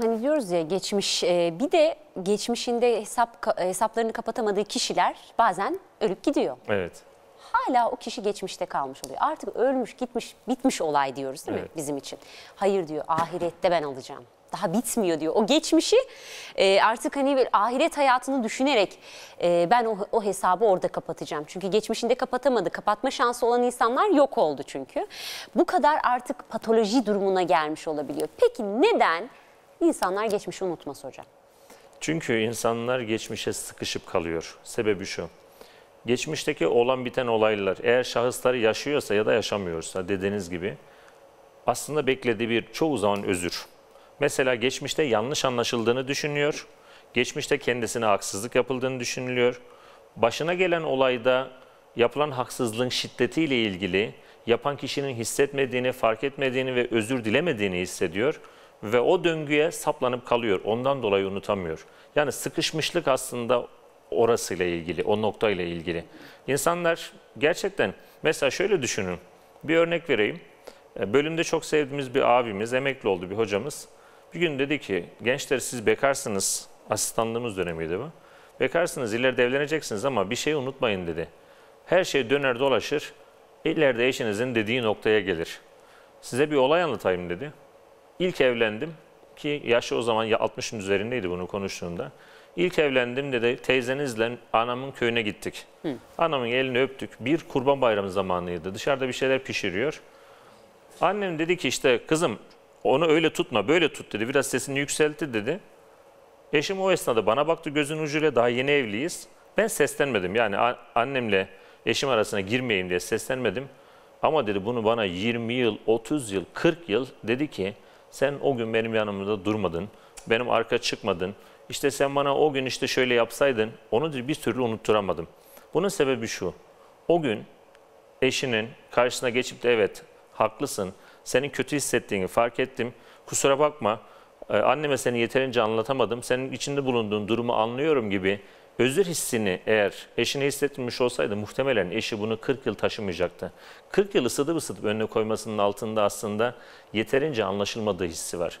Hani diyoruz ya geçmiş e, bir de geçmişinde hesap hesaplarını kapatamadığı kişiler bazen ölüp gidiyor. Evet. Hala o kişi geçmişte kalmış oluyor. Artık ölmüş, gitmiş, bitmiş olay diyoruz değil mi bizim için? Hayır diyor ahirette ben alacağım daha bitmiyor diyor. O geçmişi e, artık hani bir ahiret hayatını düşünerek e, ben o hesabı orada kapatacağım. Çünkü geçmişinde kapatamadı. Kapatma şansı olan insanlar yok oldu çünkü. Bu kadar artık patoloji durumuna gelmiş olabiliyor. Peki neden İnsanlar geçmişi unutmaz hocam. Çünkü insanlar geçmişe sıkışıp kalıyor. Sebebi şu. Geçmişteki olan biten olaylar eğer şahısları yaşıyorsa ya da yaşamıyorsa dediğiniz gibi aslında beklediği bir çoğu zaman özür. Mesela geçmişte yanlış anlaşıldığını düşünüyor. Geçmişte kendisine haksızlık yapıldığını düşünülüyor. Başına gelen olayda yapılan haksızlığın şiddetiyle ilgili yapan kişinin hissetmediğini, fark etmediğini ve özür dilemediğini hissediyor ve o döngüye saplanıp kalıyor. Ondan dolayı unutamıyor. Yani sıkışmışlık aslında orasıyla ilgili, o noktayla ilgili. İnsanlar gerçekten mesela şöyle düşünün. Bir örnek vereyim. E, bölümde çok sevdiğimiz bir abimiz, emekli oldu bir hocamız. Bir gün dedi ki, gençler siz bekarsınız, asistanlığımız dönemiydi bu. Bekarsınız, ileride evleneceksiniz ama bir şey unutmayın dedi. Her şey döner dolaşır, ileride eşinizin dediği noktaya gelir. Size bir olay anlatayım dedi. İlk evlendim ki yaşı o zaman 60'ın üzerindeydi bunu konuştuğunda. İlk evlendim de teyzenizle anamın köyüne gittik. Hı. Anamın elini öptük. Bir kurban bayramı zamanıydı. Dışarıda bir şeyler pişiriyor. Annem dedi ki işte kızım onu öyle tutma böyle tut dedi. Biraz sesini yükseltti dedi. Eşim o esnada bana baktı gözün ucuyla daha yeni evliyiz. Ben seslenmedim yani annemle eşim arasına girmeyeyim diye seslenmedim. Ama dedi bunu bana 20 yıl, 30 yıl, 40 yıl dedi ki sen o gün benim yanımda durmadın, benim arka çıkmadın. İşte sen bana o gün işte şöyle yapsaydın, onu bir türlü unutturamadım. Bunun sebebi şu, o gün eşinin karşısına geçip de evet haklısın, senin kötü hissettiğini fark ettim, kusura bakma, e, anneme seni yeterince anlatamadım, senin içinde bulunduğun durumu anlıyorum gibi özür hissini eğer eşine hissetmiş olsaydı muhtemelen eşi bunu 40 yıl taşımayacaktı. 40 yıl ısıtıp ısıtıp önüne koymasının altında aslında yeterince anlaşılmadığı hissi var.